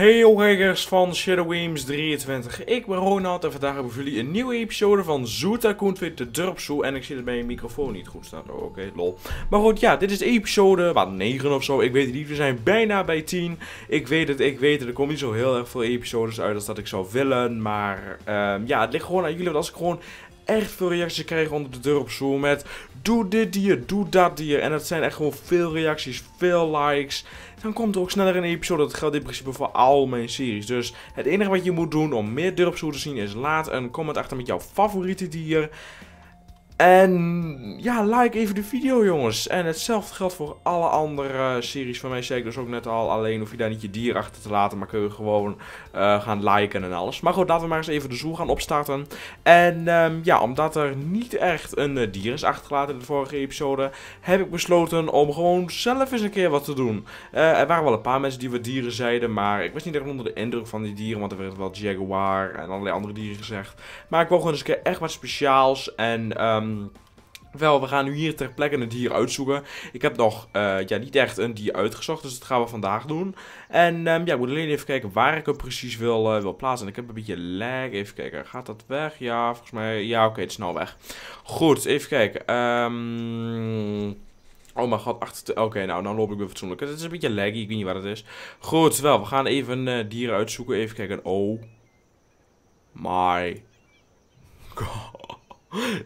Hey kijkers van Shadow 23, ik ben Ronald en vandaag hebben we jullie een nieuwe episode van Zoota Koentvit de Durpsoe. En ik zie dat mijn microfoon niet goed staat, oh, oké, lol. Maar goed, ja, dit is episode, wat 9 of zo, ik weet het niet, we zijn bijna bij 10. Ik weet het, ik weet het, er komt niet zo heel erg veel episodes uit als dat ik zou willen, maar ehm, ja, het ligt gewoon aan jullie. Want als ik gewoon echt veel reacties krijgen onder de deur met doe dit dier, doe dat dier. En dat zijn echt gewoon veel reacties, veel likes. Dan komt er ook sneller een episode. Dat geldt in principe voor al mijn series. Dus het enige wat je moet doen om meer durpsoe te zien is laat een comment achter met jouw favoriete dier. En ja, like even de video jongens. En hetzelfde geldt voor alle andere series van mij. Zeker dus ook net al. Alleen hoef je daar niet je dier achter te laten. Maar kun je gewoon eh, gaan liken en alles. Maar goed, laten we maar eens even de zoel gaan opstarten. En ehm, ja, omdat er niet echt een eh, dier is achtergelaten in de vorige episode. Heb ik besloten om gewoon zelf eens een keer wat te doen. Eh, er waren wel een paar mensen die wat dieren zeiden. Maar ik was niet echt onder de indruk van die dieren. Want er werd wel jaguar en allerlei andere dieren gezegd. Maar ik wou gewoon eens een keer echt wat speciaals. En... Um, Ehm, wel, we gaan nu hier ter plekke een dier uitzoeken. Ik heb nog eh, ja, niet echt een dier uitgezocht, dus dat gaan we vandaag doen. En ehm, ja, ik moet alleen even kijken waar ik hem precies wil, uh, wil plaatsen. Ik heb een beetje lag. Even kijken, gaat dat weg? Ja, volgens mij... Ja, oké, het is snel weg. Goed, even kijken. Ehm, oh mijn god, achter... Oké, nou, dan loop ik weer fatsoenlijk. Het is een beetje laggy, ik weet niet wat het is. Goed, wel, we gaan even uh, dieren uitzoeken. Even kijken. Oh. My. God.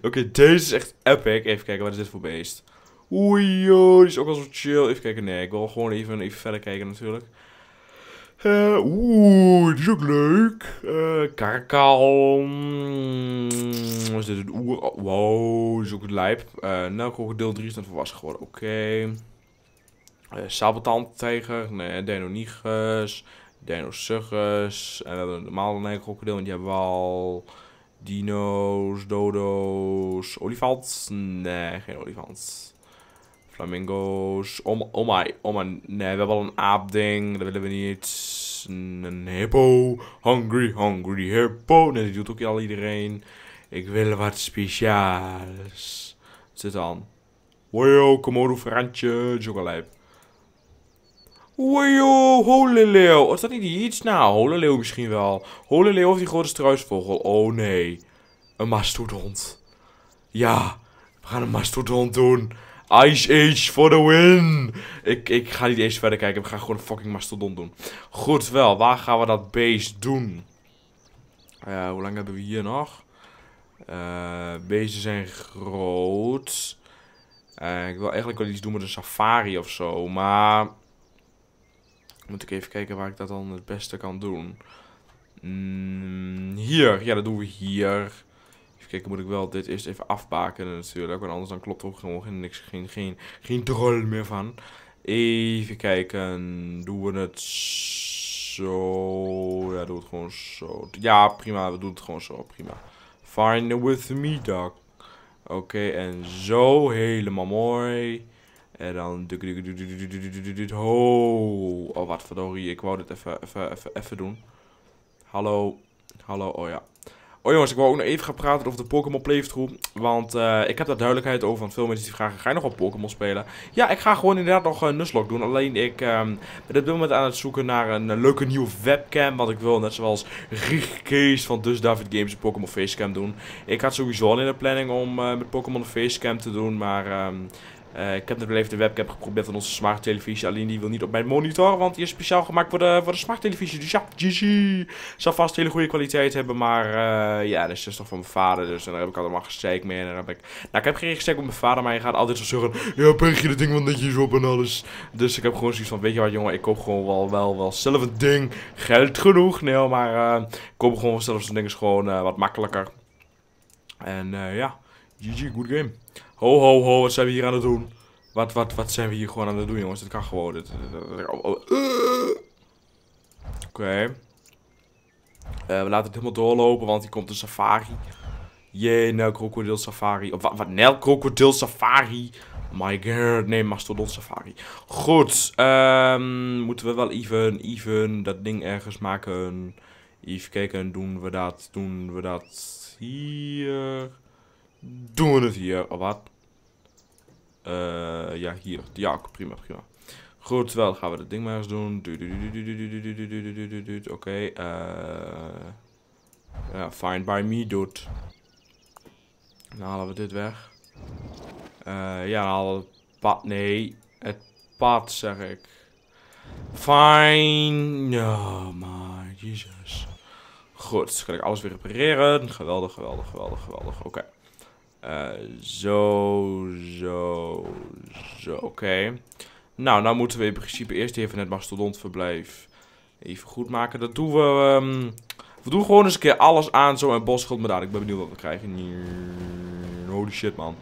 Oké, deze is echt epic. Even kijken, wat is dit voor beest? Oei, joh, die is ook wel zo chill. Even kijken, nee, ik wil gewoon even, even verder kijken natuurlijk. Uh, Oeh, die is ook leuk. Uh, karkaal. Hmm, is dit een oer? Oh, wow, die is ook het lijp. Uh, nou, 3 is net volwassen geworden. Oké. Okay. Uh, eh, Sabeltandtijger. Nee, Deinonychus. Dinosuchus. En we hebben een normale krokodil, en die hebben we al... Dino's, dodo's, olifants. Nee, geen olifants. Flamingo's. Oh, my, oh my. Nee, we hebben al een aapding. Dat willen we niet. Een hippo. Hungry, hungry hippo. Nee, dat doet ook al iedereen. Ik wil wat speciaals. zit aan? Wow, Komodo Frantje. Jokalep. Wow, leeuw. Is dat niet iets? Nou, leeuw misschien wel. leeuw of die grote struisvogel. Oh nee. Een mastodont. Ja, we gaan een mastodont doen. Ice Age for the win. Ik, ik ga niet eens verder kijken. We gaan gewoon een fucking mastodont doen. Goed wel, waar gaan we dat beest doen? Eh, hoe lang hebben we hier nog? Uh, beesten zijn groot. Eh, ik wil eigenlijk wel iets doen met een safari of zo. Maar moet ik even kijken waar ik dat dan het beste kan doen. Mm, hier. Ja, dat doen we hier. Even kijken, moet ik wel dit eerst even afbakenen natuurlijk. Want anders dan klopt er ook gewoon geen, niks, geen, geen, geen meer van. Even kijken. Doen we het zo? Ja, doe het gewoon zo. Ja, prima. We doen het gewoon zo. Prima. Fine with me, dog. Oké, en zo. Helemaal mooi. En dan... Oh, oh wat verdorie. Ik wou dit even, doen. Hallo. Hallo, oh ja. Oh jongens, ik wou ook nog even gaan praten over de Pokémon playthrough. Want uh, ik heb daar duidelijkheid over. Want veel mensen die vragen, ga je nog op Pokémon spelen? Ja, ik ga gewoon inderdaad nog een Nuslok doen. Alleen ik ehm, ben op dit moment aan het zoeken naar een eh, leuke nieuwe webcam. Want ik wil net zoals Kees van Dus David Games een Pokémon Facecam doen. Ik had sowieso al in de planning om eh, met Pokémon een Facecam te doen. Maar ehm eh, ik heb net even de webcam geprobeerd van onze smart televisie. Alleen die wil niet op mijn monitor, want die is speciaal gemaakt voor de, voor de smart televisie. Dus ja, GG. Zal vast hele goede kwaliteit hebben, maar eh, ja, dat is dus toch van mijn vader. Dus daar heb ik allemaal gesteek mee. En daar heb ik... Nou, ik heb geen gezeik op mijn vader, maar hij gaat altijd zo zeggen... Ja, pech je dat ding wel netjes op en alles. Dus ik heb gewoon zoiets van, weet je wat jongen, ik koop gewoon wel, wel, wel zelf een ding. Geld genoeg, nee, maar eh, ik koop gewoon zelf zo'n ding is gewoon wat makkelijker. En ja, GG, good game. Ho, ho, ho, wat zijn we hier aan het doen? Wat, wat, wat zijn we hier gewoon aan het doen, jongens? Dat kan gewoon. Oké. we laten het helemaal doorlopen, want hier komt een safari. Jee, yeah, Nel Krokodil Safari. Of wat, wat Nel Krokodil Safari? My god, nee, Mastodon Safari. Goed, moeten we wel even, even dat ding ergens maken. Even kijken, doen we dat, doen we dat hier. Doen we het hier, of wat? Uh, ja, hier. Ja, prima, prima. Goed, wel gaan we dat ding maar eens doen. Oké, okay, ja, fine by me, dude. Dan halen we dit weg. Uh, ja, dan halen we het pad. Nee, het pad zeg ik. Fine. Oh my Jesus. Goed, dan kan ik alles weer repareren. Geweldig, geweldig, geweldig, geweldig. Oké. Uh, zo, zo, zo. Oké. Nou, nou moeten we in principe eerst even het mastodontverblijf even goed maken. Dat doen we... Um, we doen gewoon eens een keer alles aan zo en bos me daar. Ik ben benieuwd wat we krijgen. Holy shit, man.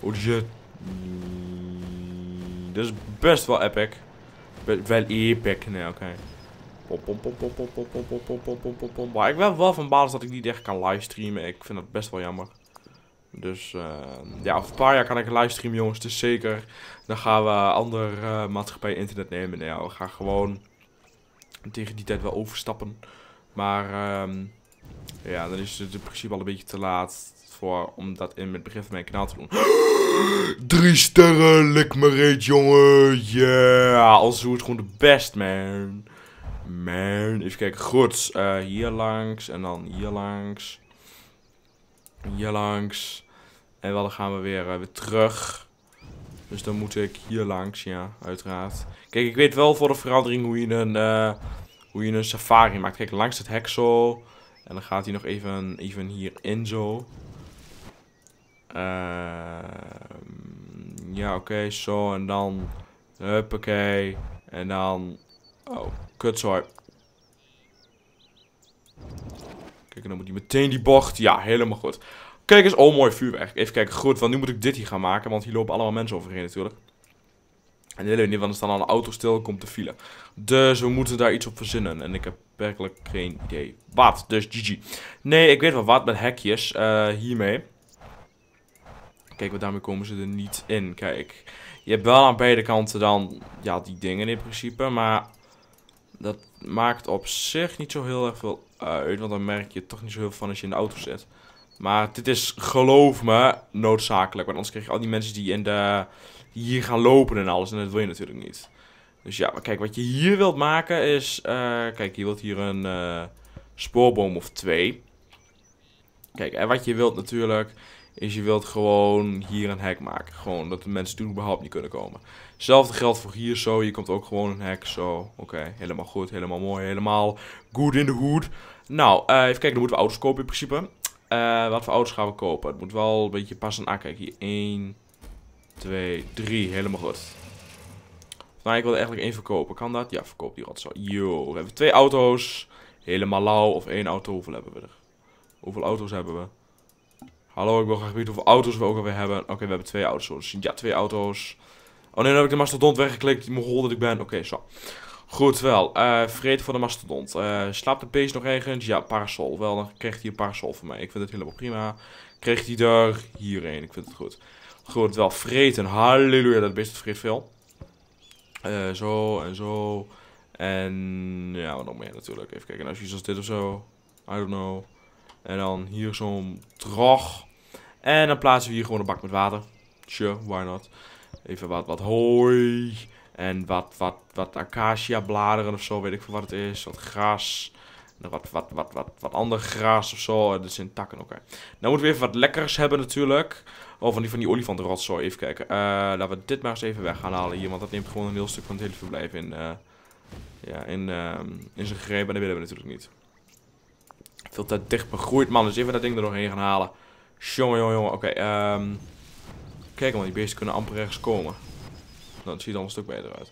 Holy shit. Dat is best wel epic. wel epic, nee, oké. Okay. Maar ik ben wel van baas dat ik niet echt kan livestreamen. Ik vind dat best wel jammer. Dus ehm, ja, over een paar jaar kan ik een livestream, jongens. Dus zeker. Dan gaan we andere uh, maatschappij internet nemen. Nou, ja, we gaan gewoon tegen die tijd wel overstappen. Maar ehm, ja, dan is het in principe al een beetje te laat voor, om dat in het begin van mijn kanaal te doen. Drie sterren, lik me reet, jongen. Yeah. Als doe het gewoon de best, man. Man. Even kijken. Goed. Eh, hier langs en dan hier langs hier langs. En dan gaan we weer, eh, weer terug. Dus dan moet ik hier langs, ja, uiteraard. Kijk, ik weet wel voor de verandering hoe je een, eh, hoe je een safari maakt. Kijk, langs het heksel En dan gaat hij nog even, even hierin zo. Ehm, ja, oké, zo. En dan, huppakee. En dan, oh, kutzooi. En Dan moet hij meteen die bocht. Ja, helemaal goed. Kijk eens. Oh, mooi vuurwerk. Even kijken. Goed, want nu moet ik dit hier gaan maken. Want hier lopen allemaal mensen overheen natuurlijk. En dat weet niet, want er staan al een auto stil, komt de file. Dus we moeten daar iets op verzinnen. En ik heb werkelijk geen idee. Wat? Dus GG. Nee, ik weet wel wat met hekjes. Eh, hiermee. Kijk, wat daarmee komen ze er niet in. Kijk. Je hebt wel aan beide kanten dan, ja, die dingen in principe. Maar dat maakt op zich niet zo heel erg veel uit, want dan merk je toch niet zo heel veel van als je in de auto zit. Maar dit is, geloof me, noodzakelijk. Want anders krijg je al die mensen die in de, hier gaan lopen en alles. En dat wil je natuurlijk niet. Dus ja, maar kijk, wat je hier wilt maken is... Eh, kijk, je wilt hier een uh, spoorboom of twee. Kijk, en wat je wilt natuurlijk... is je wilt gewoon hier een hek maken. Gewoon dat de mensen toen überhaupt niet kunnen komen. Hetzelfde geldt voor hier zo. Je komt ook gewoon een hek zo. Oké, helemaal goed, helemaal mooi, helemaal good in the hood. Nou, eh, even kijken. Dan moeten we auto's kopen in principe. Eh, wat voor auto's gaan we kopen? Het moet wel een beetje passen aan. Ah, kijk, hier 1, 2, 3. Helemaal goed. Nou, ik wilde eigenlijk één verkopen. Kan dat? Ja, verkoop die zo. Yo, we hebben twee auto's. Helemaal lauw. Of één auto. Hoeveel hebben we er? Hoeveel auto's hebben we? Hallo, ik wil graag weten hoeveel auto's we ook alweer hebben. Oké, we hebben twee auto's. Ja, twee auto's. Oh nee, dan heb ik de mastodont weggeklikt. Die mogol dat ik ben. Oké, zo. Goed, wel. Uh, eh, vreten voor de mastodont. Eh, slaapt de beest nog ergens? Ja, parasol. Wel, dan kreeg hij een parasol van mij. Ik vind het helemaal prima. Kreeg hij er hierheen. Ik vind het goed. Goed, wel. Vreten. Halleluja. Dat beest vreet veel. Eh, zo en zo. En ja, wat nog meer natuurlijk. Even kijken. je nou, zoals dit of zo. I don't know. En dan hier zo'n drog. En dan plaatsen we hier gewoon een bak met water. Sure, why not. Even wat, wat hooi. En wat, wat, wat acacia bladeren of zo, weet ik veel wat het is. Wat gras. Wat, wat, wat, wat, wat ander gras of zo. er eh, zijn takken, oké. Hè. Nou moeten we even wat lekkers hebben natuurlijk. Oh, van die, van die Even kijken. Uh, laten we dit maar eens even weg gaan halen hier. Want dat neemt gewoon een heel stuk van het hele verblijf in, eh, ja, in, ehm, in zijn greep. En dat willen we natuurlijk niet. Veel te dicht begroeid, man. Dus even dat ding er nog heen gaan halen. Jongen, jongen, jongen. Oké, okay, ehm, Kijk, man. Die beesten kunnen amper rechts komen. Nou, het ziet er al een stuk beter uit.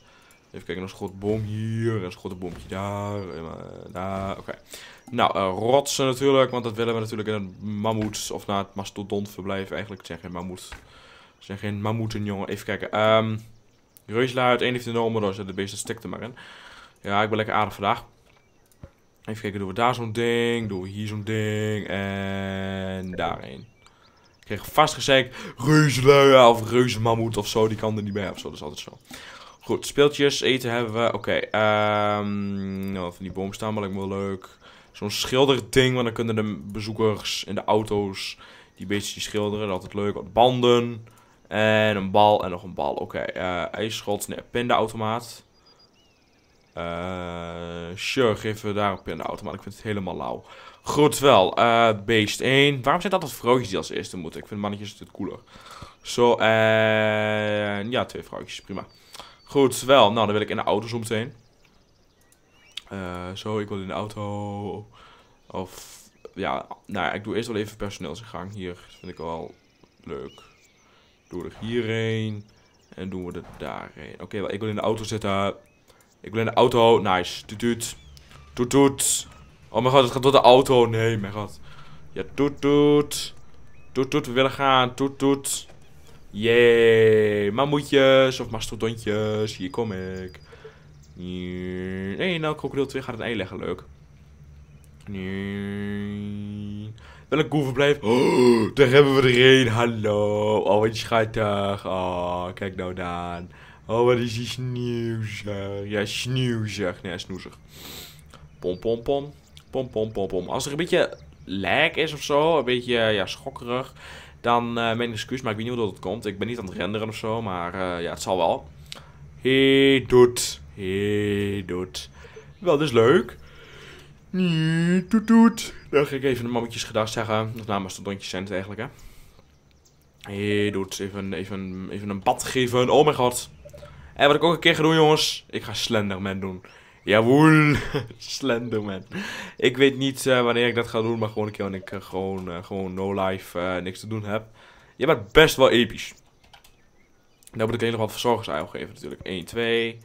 Even kijken, een bom hier, een bompje daar, en, eh, daar, oké. Nou, uh, rotsen natuurlijk, want dat willen we natuurlijk in het mammoet, of na het verblijven eigenlijk. Het zijn geen mammoet, het zijn geen mammoeten, jongen. Even kijken, um, uit één heeft een normaal, de beesten stik er maar in. Ja, ik ben lekker aardig vandaag. Even kijken, doen we daar zo'n ding, doen we hier zo'n ding, en daarheen kreeg vastgezegd reuzelui of mammoet of zo. Die kan er niet bij of zo. Dat is altijd zo. Goed, speeltjes, eten hebben we. Oké, okay, ehm, nou, van die boomstam lijkt me wel leuk. Zo'n schilderding, want dan kunnen de bezoekers in de auto's die beestjes schilderen. Dat is altijd leuk. Wat banden. En een bal en nog een bal. Oké, okay, uh, eh, ijsschot. Nee, pindaautomaat. Uh, eh, sure, geven we daar een pindaautomaat. Ik vind het helemaal lauw. Goed wel, uh, Beest 1. Waarom zijn dat altijd vrouwtjes die als eerste moeten? Ik vind mannetjes het cooler. Zo, en... Eh, ja, twee vrouwtjes, prima. Goed wel, nou dan wil ik in de auto zo meteen. Uh, zo, ik wil in de auto. Of, ja, nou ik doe eerst wel even personeelsgang Hier vind ik wel leuk. Doe er hierheen. En doen we er daarheen. Oké, wel, ik wil in de auto zitten. Ik wil in de auto. Nice. Toet toet. Toet toet. Oh mijn god, het gaat door de auto. Nee, mijn god. Ja, toet toet. Toet toet, we willen gaan. Toet toet. Jee, mammoetjes of mastodontjes. Hier kom ik. Nee, nou, krokodil 2 gaat een ei leggen. Leuk. Nee. Welk koeverblijf? Oh, daar hebben we er een. Hallo. Oh, wat schattig. Oh, kijk nou dan. Oh, wat is die snoezig. Ja, snoezig. Nee, snoezig. Pom, pom, pom. Pom, pom, pom, pom. Als er een beetje lag is of zo, een beetje eh, ja, schokkerig, dan uh, mijn excuus, maar ik weet niet hoe dat komt. Ik ben niet aan het renderen of zo, maar eh, ja, het zal wel. Hey, doet. Hey, doet. Wel, dat is leuk. Nee, doet, Dan ga ik even de mammetjes gedag zeggen. Of namens de dontjes zijn het eigenlijk, hè. Hey, doet. Even, even, even een bad geven. Oh mijn god. En wat ik ook een keer ga doen, jongens. Ik ga Slenderman doen. Jawohl, Slenderman. Ik weet niet eh, wanneer ik dat ga doen, maar gewoon een keer wanneer ik eh, gewoon, eh, gewoon no life niks te doen heb. Je bent best wel episch. Daar moet ik alleen nog wat verzorgers geven natuurlijk. 1, 2.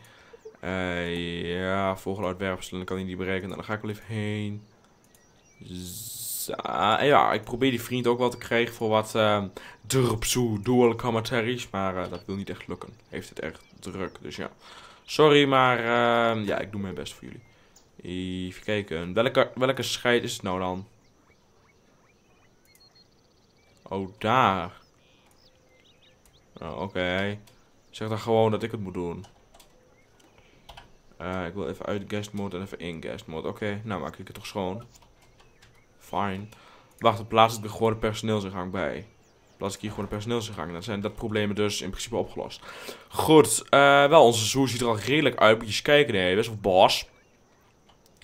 ja, volgende kan ik niet bereiken. Nou, dan ga ik wel even heen. Ah, ja, ik probeer die vriend ook wel te krijgen voor wat uh, dual commentaries. Maar dat wil niet echt lukken. Heeft het echt druk, dus ja. Sorry, maar ehm, ja, ik doe mijn best voor jullie. Even kijken. Welke, welke scheid is het nou dan? Oh, daar. Oh, oké. Zeg dan gewoon dat ik het moet doen. Eh, ik wil even uit guest mode en even in guest mode. Oké, nou maak ik het toch schoon. Fine. Wacht, op plaats het begoren personeel zich hangt bij plaats ik hier gewoon zijn personeelsingang. Dan zijn dat problemen dus in principe opgelost. Goed, uh, wel, onze zoer ziet er al redelijk uit. Moet je eens kijken, nee, best wel bos.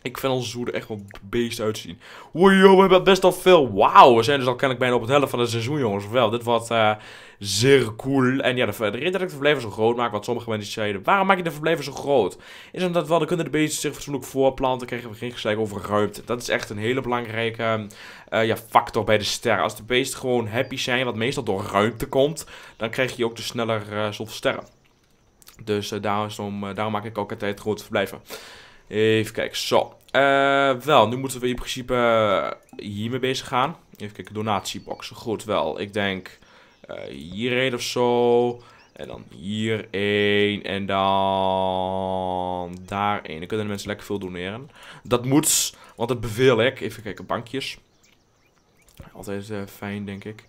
Ik vind onze zoer echt wel beest uitzien. Wow, we hebben best al veel. Wauw, we zijn dus al kennelijk bijna op het helft van het seizoen, jongens. Wel, dit wordt eh, zeer cool. En ja, de, de reden dat ik de verblijven zo groot maak, wat sommige mensen zeiden... Waarom maak je de verblijven zo groot? Is omdat wel, dan kunnen de beesten zich fatsoenlijk voorplanten... Dan krijgen we geen gezeik over ruimte. Dat is echt een hele belangrijke eh, ja, factor bij de sterren. Als de beesten gewoon happy zijn, wat meestal door ruimte komt... dan krijg je ook de sneller uh, zoveel sterren. Dus daarom, daarom maak ik ook altijd grote verblijven. Even kijken, zo. Eh, wel, nu moeten we in principe eh, hiermee bezig gaan. Even kijken, donatieboxen. Goed, wel. Ik denk eh, hier een of zo. En dan hier één. En dan daar één. Dan kunnen de mensen lekker veel doneren. Dat moet, want dat beveel ik. Even kijken, bankjes. Altijd fijn, denk ik.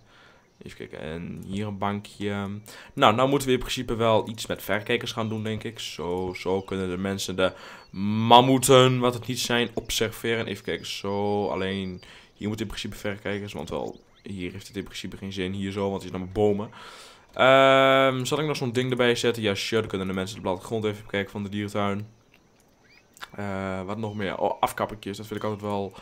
Even kijken, en hier een bankje. Nou, nou moeten we in principe wel iets met verrekijkers gaan doen, denk ik. Zo, zo kunnen de mensen de mammoeten, wat het niet zijn, observeren. Even kijken, zo. Alleen, hier moet in principe verrekijkers, want wel, hier heeft het in principe geen zin. Hier zo, want het is namelijk bomen. Ehm, zal ik nog zo'n ding erbij zetten? Ja, sure, dan kunnen de mensen de bladgrond even bekijken van de diertuin. Eh, wat nog meer? Oh, afkappertjes, dat vind ik altijd wel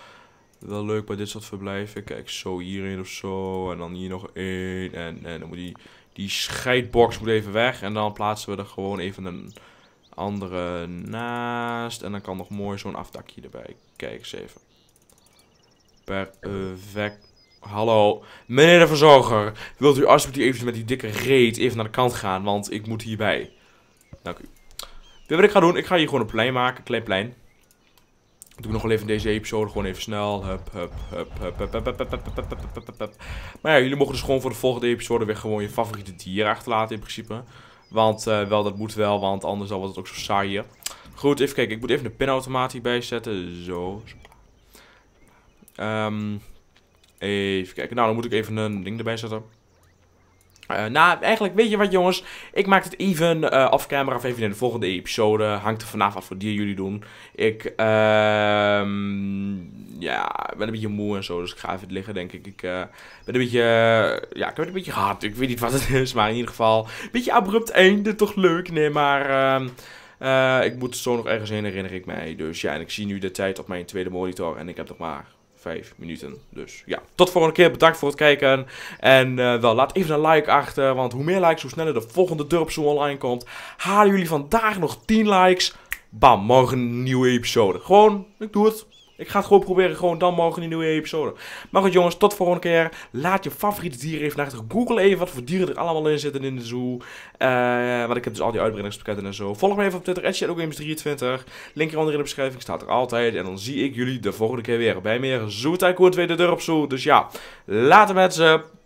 wel leuk bij dit soort verblijven. Kijk, zo hierin of zo. En dan hier nog één. En, en dan moet die, die scheidbox moet even weg. En dan plaatsen we er gewoon even een andere naast. En dan kan nog mooi zo'n aftakje erbij. Kijk eens even. Perfect. Hallo, meneer de verzorger. Wilt u alsjeblieft even met die dikke reet even naar de kant gaan? Want ik moet hierbij. Dank u. Weet wat ik ga doen? Ik ga hier gewoon een plein maken. klein plein doe ik nog wel even deze episode. Gewoon even snel. Hup, hup, hup, hup, Maar ja, jullie mogen dus gewoon voor de volgende episode weer gewoon je favoriete dier achterlaten in principe. Want uh, wel, dat moet wel, want anders dan wordt het ook zo saai hier. Goed, even kijken. Ik moet even de pinautomaat hierbij zetten. Zo. Um, even kijken. Nou, dan moet ik even een ding erbij zetten. Eh, nou, eigenlijk, weet je wat jongens? Ik maak het even uh, off camera of even in de volgende episode. Hangt er vanavond af wat die jullie doen. Ik, uh, ja, ben een beetje moe en zo. Dus ik ga even liggen, denk ik. Ik eh, ben een beetje, ja, ik ben een beetje hard. Ik weet niet wat het is, maar in ieder geval. Een beetje abrupt einde, toch leuk? Nee, maar... Ehm, ik moet zo nog ergens heen, herinner ik mij. Dus ja, en ik zie nu de tijd op mijn tweede monitor. En ik heb nog maar vijf minuten. Dus ja, tot volgende keer. Bedankt voor het kijken. En eh, wel, laat even een like achter. Want hoe meer likes, hoe sneller de volgende Durps online komt. Halen jullie vandaag nog 10 likes. Bam, morgen een nieuwe episode. Gewoon, ik doe het. Ik ga het gewoon proberen, gewoon dan morgen die nieuwe episode. Maar goed jongens, tot volgende keer. Laat je favoriete dieren even naar Google even wat voor dieren er allemaal in zitten in de zoo. Uh, want ik heb dus al die uitbreidingspakketten en zo. Volg me even op Twitter, @shadowgames23. Link hieronder in de beschrijving, staat er altijd. En dan zie ik jullie de volgende keer weer bij meer Zoo Tycoon de deur op Zoo. Dus ja, later mensen. ze.